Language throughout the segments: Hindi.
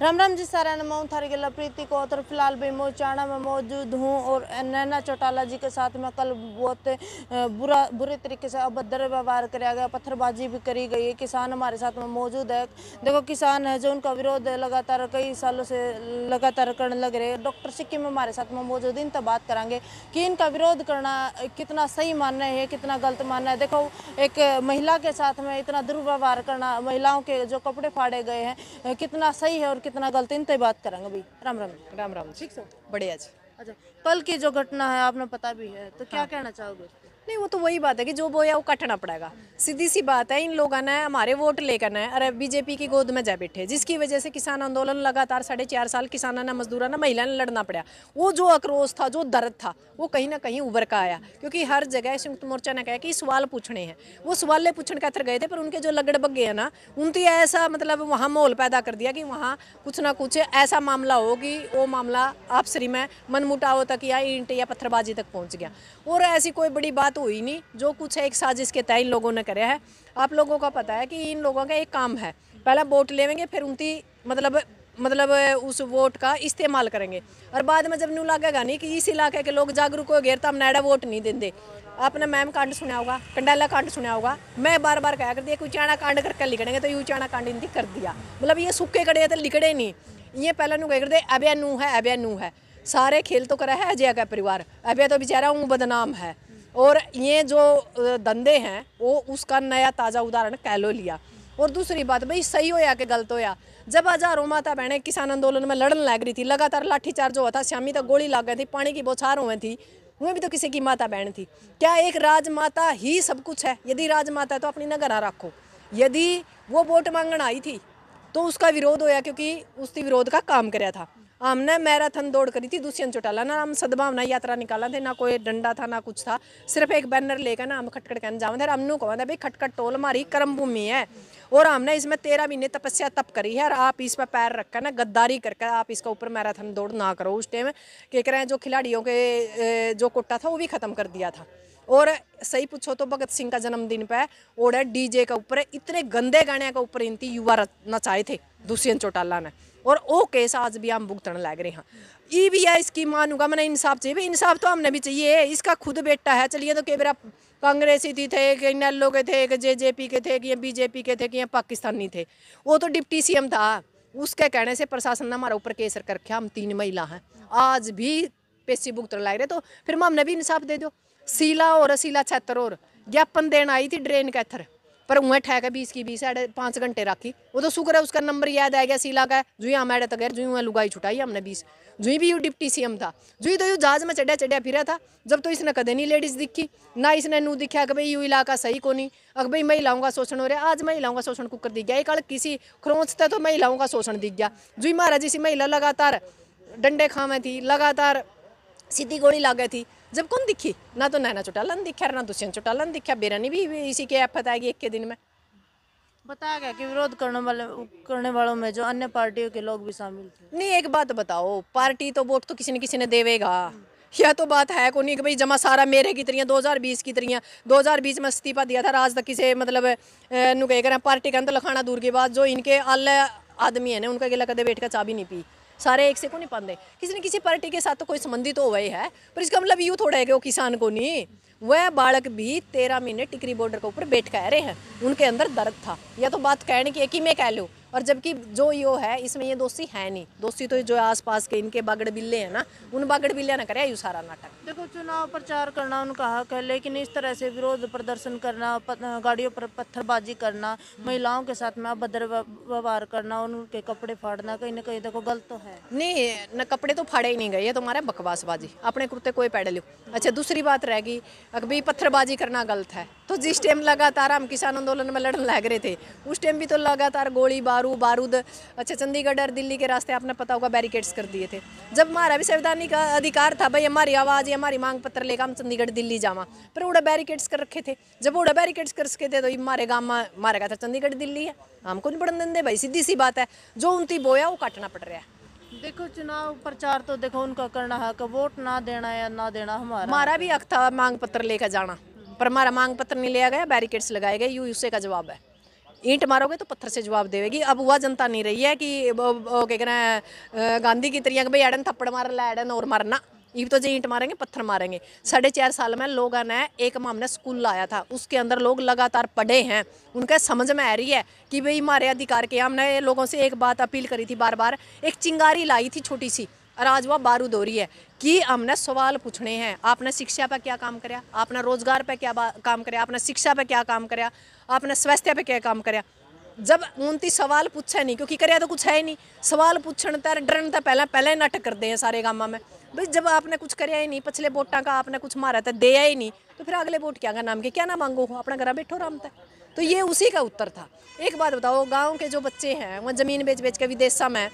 राम राम जी सारा नमो थारी गला प्रीति को और फिलहाल भी मैं चाणा में मौजूद हूँ और नैना चौटाला जी के साथ में कल बहुत बुरा बुरे तरीके से अभद्र व्यवहार कराया गया पत्थरबाजी भी करी गई है किसान हमारे साथ में मौजूद है देखो किसान है जो उनका विरोध लगातार कई सालों से लगातार करने लग रहे डॉक्टर सिक्किम हमारे साथ में मौजूद इन बात करेंगे कि इनका विरोध करना कितना सही मानना है कितना गलत मानना है देखो एक महिला के साथ में इतना दुर्व्यवहार करना महिलाओं के जो कपड़े फाड़े गए हैं कितना सही है और कितना गलत इन तय बात करेंगे भाई राम राम राम राम ठीक सर बढ़िया जी अच्छा कल की जो घटना है आपने पता भी है तो क्या हाँ। कहना चाहोगे नहीं वो तो वही बात है कि जो बोया वो कटना पड़ेगा सीधी सी बात है इन लोगों ने हमारे वोट लेकर ना अरे बीजेपी की गोद में जा बैठे जिसकी वजह से किसान आंदोलन लगातार साढ़े चार साल किसाना ना मजदूर ना महिला ने लड़ना पड़ा वो जो आक्रोश था जो दर्द था वो कहीं ना कहीं उभर का आया क्योंकि हर जगह संयुक्त मोर्चा ने कहा कि सवाल पूछने हैं वो सवाल पूछने का गए थे पर उनके जो लगड़ बग्गे हैं ना उन तो ऐसा मतलब वहाँ माहौल पैदा कर दिया कि वहाँ कुछ ना कुछ ऐसा मामला हो कि वो मामला आपसरी में मनमुटाव तक या ईंट या पत्थरबाजी तक पहुँच गया और ऐसी कोई बड़ी बात तो हुई नहीं जो कुछ है एक साजिश के तहत इन लोगों ने कराया है आप लोगों का पता है कि इन लोगों का एक काम है पहला वोट लेवेंगे फिर उनकी मतलब मतलब उस वोट का इस्तेमाल करेंगे और बाद में जब न्यू लगेगा नहीं कि इस इलाके के लोग जागरूक हो गए तो हम नैडा वोट नहीं देंगे आपने मैम कांड सुना होगा कंडाला कांड सुना होगा मैं बार बार कहा करती है चाणा कांड करके लिखेंगे तो यू चाणा कांड इनकी कर दिया मतलब ये सूखे कड़े तो लिखड़े नहीं ये पहले नू कह करते अभ्या नू है अभ्या नू है सारे खेल तो करा है अजय का परिवार अभ्या तो बेचारा ऊँ बदनाम है और ये जो धंधे हैं वो उसका नया ताज़ा उदाहरण कह लो लिया और दूसरी बात भाई सही हो या कि गलत हो या जब हजारों माता बहने किसान आंदोलन में लड़न लग रही थी लगातार लाठीचार्ज हुआ था शामी तक गोली लग गई थी पानी की बौछार हुए थी वह भी तो किसी की माता बहन थी क्या एक राजमाता ही सब कुछ है यदि राजमाता है तो अपनी नगर रखो यदि वो वोट मांगन आई थी तो उसका विरोध होया क्योंकि उसकी विरोध का काम कराया था हमने मैराथन दौड़ करी थी दूसरी चौटाला ना हम सद्भावना यात्रा निकाला थे ना कोई डंडा था ना कुछ था सिर्फ एक बैनर लेकर ना हम खटखट कहने जावा थे हमनू कहते भाई खटखट टोल हमारी कर्म भूमि है और हमने इसमें तेरह महीने तपस्या तप करी है और आप इस पर पैर रखकर ना गद्दारी करके आप इसका ऊपर मैराथन दौड़ ना करो उस टाइम कह रहे हैं जो खिलाड़ियों के जो कोटा था वो भी ख़त्म कर दिया था और सही पूछो तो भगत सिंह का जन्मदिन पे ओडे डीजे के ऊपर इतने गंदे गाने के ऊपर इनती युवा नचाए थे दुष्यंत चौटाला ने और वो केस आज भी हम भुगतने लग रहे हैं ई भी है इसकी मानूंगा मैंने इंसाफ चाहिए भाई इंसाफ तो हमने भी चाहिए इसका खुद बेटा है चलिए तो कई बार कांग्रेसी थी थे कि नेल्लो के थे कि जे के थे कि बीजेपी के थे कि पाकिस्तानी थे वो तो डिप्टी सीएम था उसके कहने से प्रशासन ने हमारे ऊपर केसर कर रखा हम तीन महिला हैं आज भी पेशी भुगतने लग रहे तो फिर हमने भी इंसाफ दे दो सीला और सीला छत्र और ज्ञापन देना आई थी ड्रेन कैथर पर उ ठहक है बीस की बीस है पाँच घंटे राखी वो तो शुक्र है उसका नंबर याद आ गया सीला का जुई हमारे तक जुई वहाँ लुगाई छुटाई हमने बीस जुई भी यू डिप्टी सी था जुई तो यू जहाज में चढ़िया चढ़िया फिरा था जब तो इसने कदे नहीं लेडीज दिखी ना इसने नू दिखा कि भाई यू इलाका सही को नहीं अगर भाई महिलाओं का शोषण हो रहा आज महिलाओं का शोषण कुकर दिख गया एक कल किसी खरोच था तो महिलाओं का शोषण दिख गया जुई महाराज इसी महिला लगातार डंडे खामे थी लगातार सीधी गोली लागे थी जब कौन दिखी ना तो नैना चौटाला ने दिखा ना दुष्यंत तो चौटाला ने दिखा बेरा ने भी, इसी के आफत आएगी एक के दिन में बताया गया कि विरोध करने वाले करने वालों में जो अन्य पार्टियों के लोग भी शामिल थे नहीं एक बात बताओ पार्टी तो वोट तो किसी न किसी ने देवेगा यह तो बात है को नहीं कि भाई जमा सारा मेरे की तरिया 2020 की तरिया 2020 में इस्तीफा दिया था राज तक किसी मतलब नु कह रहे पार्टी का तो लखाना दूर की बात जो इनके आल आदमी है ना उनका गिला कदे बैठ कर चा भी नहीं पी सारे एक से को नहीं पाते किसी न किसी पार्टी के साथ तो कोई संबंधित तो हो ही है पर इसका मतलब यूँ थोड़ा है कि वो किसान को नहीं वह बालक भी तेरह महीने टिकरी बॉर्डर के ऊपर बैठ के आ रहे हैं उनके अंदर दर्द था या तो बात कहने की एक ही मैं कह लूँ और जबकि जो यो है इसमें ये दोषी है नहीं दोषी तो जो आसपास के इनके बागड़ बिल्ले हैं ना उन बागड़ बिल्ले ने करे यू सारा नाटक देखो चुनाव प्रचार करना उनका हक है लेकिन इस तरह से विरोध प्रदर्शन करना गाड़ियों पर पत्थरबाजी करना महिलाओं के साथ में अभद्र व्यवहार करना उनके कपड़े फाड़ना कहीं ना कहीं देखो गलत तो है नहीं न कपड़े तो फाड़े ही नहीं गए ये तुम्हारा तो बकवासबाजी अपने कुर्ते कोई पैडल अच्छा दूसरी बात रहेगी अभी पत्थरबाजी करना गलत है तो जिस टाइम लगातार हम किसान आंदोलन में लड़न लग रहे थे उस टाइम भी तो लगातार गोली बारू बारूद अच्छा चंडीगढ़ और दिल्ली के रास्ते आपने पता होगा बैरिकेड्स कर दिए थे जब हमारा भी संवैधानिक अधिकार था भाई हमारी आवाज़ हमारी मांग पत्र लेकर हम चंडीगढ़ दिल्ली जावा पर उड़ा बैरिकेड्स कर रखे थे जब उड़ा बैरिकेड्स कर सके थे तो हमारे गाँव में हमारे कहा था तो चंडीगढ़ दिल्ली है हमको नहीं बढ़न देंगे भाई सीधी सी बात है जो उनती बोया वो काटना पड़ रहा है देखो चुनाव प्रचार तो देखो उनका करना है वोट ना देना या ना देना हमारा हमारा भी हक था मांग पत्र लेकर जाना पर हमारा मांग पत्र नहीं लिया गया बैरिकेड्स लगाए गए यू यूसे का जवाब है ईंट मारोगे तो पत्थर से जवाब देगी अब वह जनता नहीं रही है कि क्या कहना है गांधी की तरिया भाई एडन थप्पड़ मार ला एडन और मारना ये तो जो ईंट मारेंगे पत्थर मारेंगे साढ़े चार साल में लोगों ने एक मामला स्कूल लाया था उसके अंदर लोग लगातार पढ़े हैं उनका समझ में आ रही है कि भाई हमारे अधिकार के हमने लोगों से एक बात अपील करी थी बार बार एक चिंगारी लाई थी छोटी सी और आज वह बारूद हो रही है कि हमने सवाल पूछने हैं आपने शिक्षा पर क्या काम कराया आपने रोजगार पर क्या काम कराया आपने शिक्षा पर क्या काम कराया आपने स्वास्थ्य पर क्या काम कराया जब उनती सवाल पूछे नहीं क्योंकि करे तो कुछ है ही नहीं सवाल पूछण तर डरन तो पहले पहले ही करते हैं सारे गामा में भाई जब आपने कुछ कराया ही नहीं पिछले वोटा का आपने कुछ मारा था दिया ही नहीं तो फिर अगले वोट क्या नाम के क्या ना मांगो अपना घर बैठो राम तक तो ये उसी का उत्तर था एक बात बताओ गाँव के जो बच्चे हैं वो ज़मीन बेच बेच के विदेशा में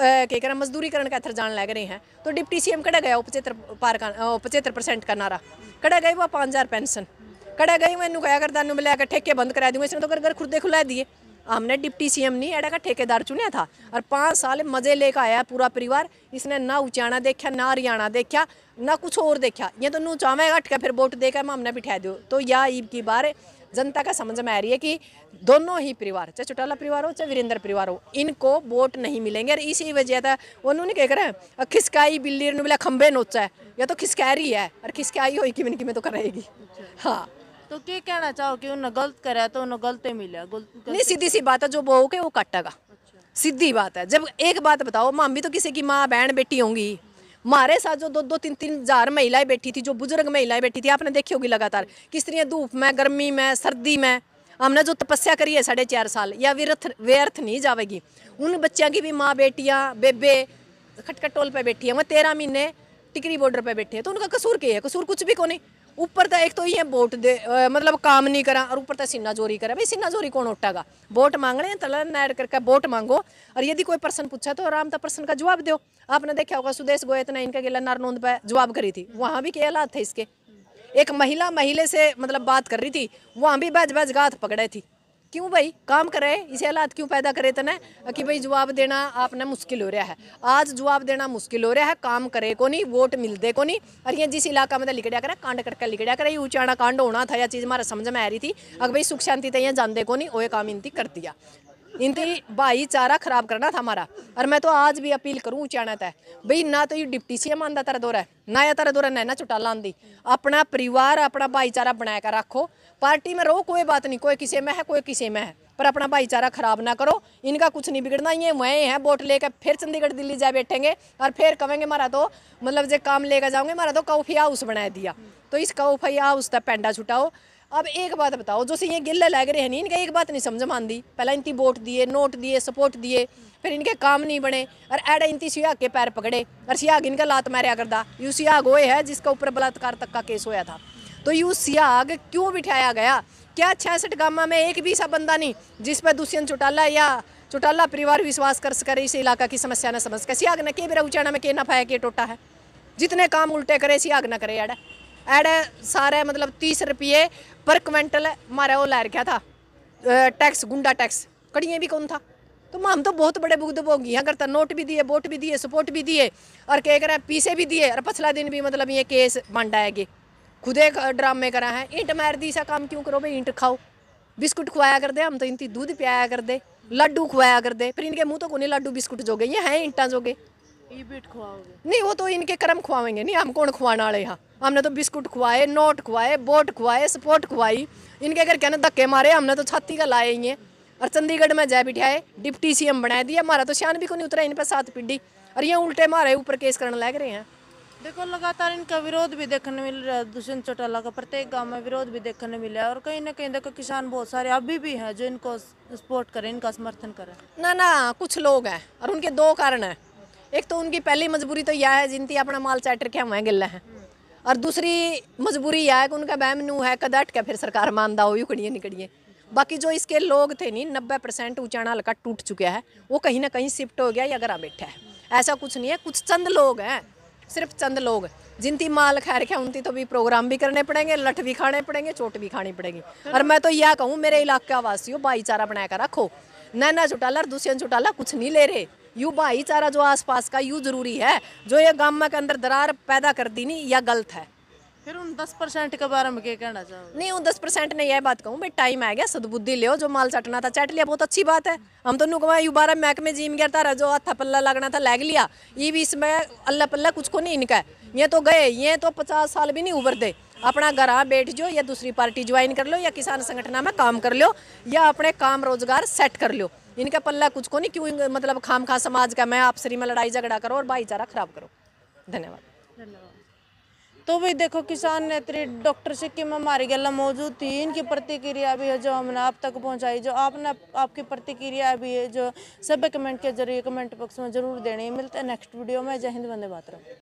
है के कह मजदूरी करण का इथर जान लग रहे हैं तो डिप्टी सीएम कड़ा गया पचहत्तर पार का पचहत्तर परसेंट का नारा कड़ा गए वह पाँच हज़ार पेंशन कड़ा गई मैं इनू अगर करता मिला कर ठेके बंद करा दूंगा इसने तो घर घर खुर्दे खुला दिए हमने डिप्टी सीएम नहीं एडा का ठेकेदार चुने था और पाँच साल मज़े लेकर आया पूरा परिवार इसने ना उचाना देखा ना हरियाणा देखा ना कुछ और देखा ये तो नू हट के फिर वोट देकर हमने बिठा दो तो या ईब की बार जनता का समझ में आ रही है कि दोनों ही परिवार चाहे चौटाला परिवार हो चाहे वीरेंद्र परिवार हो इनको वोट नहीं मिलेंगे और इसी वजह था कह क्या हैं खिसकाई बिल्ली ने बोला खंबे नोचा है या तो खिसका रही है और खिसकाई होगी किमिन किमें तो करेगी अच्छा। हाँ तो क्या कहना चाहो कि उन्हें गलत करे तो उन्हें गलत मिला नहीं सीधी सी बात है जो के वो काटेगा अच्छा। सीधी बात है जब एक बात बताओ मामी भी तो किसी की माँ बहन बेटी होंगी हमारे साथ जो दो दो तीन तीन हजार महिलाएं बैठी थी जो बुजुर्ग महिलाएं बैठी थी आपने देखी होगी लगातार किस तरह धूप में गर्मी में सर्दी में हमने जो तपस्या करी है साढ़े चार साल या व्यर्थ व्यर्थ नहीं जाएगी उन बच्चों की भी माँ बेटियाँ बेबे खटखट टोल पर बैठी है वह तेरह महीने टिकरी बॉर्डर पर बैठे हैं तो उनका कसूर क्या है कसूर कुछ भी कौन नहीं ऊपर तो एक तो ये वोट दे मतलब काम नहीं करा और ऊपर तो सिन्ना जोरी करा भाई सिन्ना जोरी कौन उठागा वोट मांगने रहे हैं तला करके वोट मांगो और यदि कोई प्रश्न पूछा तो आराम तक प्रश्न का जवाब दो आपने देखा होगा सुदेश गोयत ने इनका गिला नार नोंद जवाब करी थी वहाँ भी क्या हालात थे इसके एक महिला महिले से मतलब बात कर रही थी वहाँ भी बज बज गाथ पकड़े थी क्यों भाई काम करे इसे हालात क्यों पैदा करे तने कि भाई जवाब देना आपने मुश्किल हो रहा है आज जवाब देना मुश्किल हो रहा है काम करे को नहीं वोट मिलते को नहीं और ये जिस इलाका में तो लिखड़ा करे कांड कटका लिखड़ा करे ऊंचाना कांड होना था यह चीज़ हमारा समझ में आ रही थी अगर भाई सुख शांति तो यहाँ जानते को नहीं वो काम इनती कर दिया इनकी भाईचारा ख़राब करना था हमारा और मैं तो आज भी अपील करूँ उचाणा तय भाई ना तो ये डिप्टी सी एम आंदा तेरा दौरा ना या तेरा दौरा नैना चुटाला आंदी अपना परिवार अपना भाईचारा बनाया कर रखो पार्टी में रहो कोई बात नहीं कोई किसी में है कोई किसी में है पर अपना भाईचारा खराब ना करो इनका कुछ नहीं बिगड़ना ये वहीं हैं वोट लेकर फिर चंडीगढ़ दिल्ली जा बैठेंगे और फिर कहेंगे मारा तो मतलब जो काम लेकर जाओगे मारा तो काउफी हाउस बनाया दिया तो इस काउफी हाउस का पेंडा छुटाओ अब एक बात बताओ जो से ये गिल्ले लग रहे हैं नहीं इनका एक बात नहीं समझ में आती पहला इनती वोट दिए नोट दिए सपोर्ट दिए फिर इनके काम नहीं बने और ऐडा इनती सियाग के पैर पकड़े और सियाग इनका लात मारा करदा यू सियाग वो है जिसका ऊपर बलात्कार तक का केस होया था तो यू सियाग क्यों बिठाया गया क्या छियासठ गामा में एक भी सा बंदा नहीं जिस पर दुष्यंत चौटाला या चौटाला परिवार विश्वास कर सके इस इलाका की समस्या न समझ कर सियाग न के बेरा उचाना में के ना पाया के टोटा है जितने काम उल्टे करे सियाग न करे ऐडा एड सारे मतलब तीस रुपये पर क्विंटल हमारा वो लै रखा था टैक्स गुंडा टैक्स कड़िए भी कौन था तो हम तो बहुत बड़े बुगद भोगी हैं करता नोट भी दिए वोट भी दिए सपोर्ट भी दिए और क्या करें पीसे भी दिए और पछला दिन भी मतलब ये केस बन है खुद एक ड्रामे करा है ईंट मार दी सा काम क्यों करो भाई ईंट खाओ बिस्कुट खुआया कर दे हम तो इनती दूध पियाया कर दे लड्डू खुआया कर दे फिर इनके मुंह तो कौन लड्डू बिस्कुट जोगे ये हैं ईंटा जोगे नहीं वो तो इनके कर्म खुआवेंगे नहीं हम कौन खुआना वाले यहाँ हमने तो बिस्कुट खुआए नोट खुआए बोट खुआए सपोर्ट खुआई इनके घर क्या धक्के मारे हमने तो छाती का लाए ही और चंडीगढ़ में जय बिठाए डिप्टी एम बनाए दिया हमारा तो शान भी को नहीं उतरा इन पर सात पिंडी और ये उल्टे मारे ऊपर केस करने लग रहे हैं देखो लगातार इनका विरोध भी देखने मिल रहा है दुष्यंत चौटाला का प्रत्येक गांव में विरोध भी देखने मिला है और कहीं ना कहीं देखो किसान बहुत सारे अभी भी हैं जो इनको सपोर्ट करें इनका समर्थन करें ना ना कुछ लोग हैं और उनके दो कारण हैं एक तो उनकी पहली मजबूरी तो यह है जिनती अपना माल चैटर के हुए गिल्ला हैं और दूसरी मजबूरी यह है कि उनका बहम नू है कद अटके फिर सरकार मानदा हो यू कड़िए निकड़िए बाकी जो इसके लोग थे नहीं नब्बे परसेंट ऊँचाणा हल्का टूट चुका है वो कहीं ना कहीं शिफ्ट हो गया या घर बैठा है ऐसा कुछ नहीं है कुछ चंद लोग हैं सिर्फ चंद लोग जिनती माल खैर क्या उनती तो भी प्रोग्राम भी करने पड़ेंगे लठ भी खाने पड़ेंगे चोट भी खानी पड़ेगी और मैं तो यह कहूँ मेरे इलाके वासियों भाईचारा बना कर रखो नैना चुटाला और दूसरे चुटाला कुछ नहीं ले रहे यू भाईचारा जो आसपास का यू जरूरी है जो ये गांव के अंदर दरार पैदा कर दी नहीं या गलत है फिर उन दस परसेंट के बारे में क्या कहना चाहूँ नहीं उन दस परसेंट ने यह बात कहूँ भाई टाइम आ गया सदबुद्धि लियो जो माल चटना था चट लिया बहुत अच्छी बात है हम तो नुकवा यू बारह महकमे जीम गया था जो हथा पल्ला लगना था लैग लिया ये भी इसमें अल्लाह पल्ला कुछ को नहीं इनका ये तो गए ये तो पचास साल भी नहीं उबर दे अपना घर आ बैठ जाओ या दूसरी पार्टी ज्वाइन कर लो या किसान संगठना में काम कर लो या अपने काम रोजगार सेट कर लो इनका पल्ला कुछ को नहीं क्यों मतलब खाम खा समाज का मैं आप श्री में लड़ाई झगड़ा करो और भाईचारा खराब करो धन्यवाद तो भी देखो किसान नेत्री डॉक्टर सिक्किम हमारे गला मौजूद थी इनकी प्रतिक्रिया भी है जो हमने आप तक पहुंचाई जो आपने आपकी प्रतिक्रिया भी है जो सभी कमेंट के जरिए कमेंट बॉक्स में जरूर देने मिलते हैं नेक्स्ट वीडियो में जय हिंद वंदे मातरम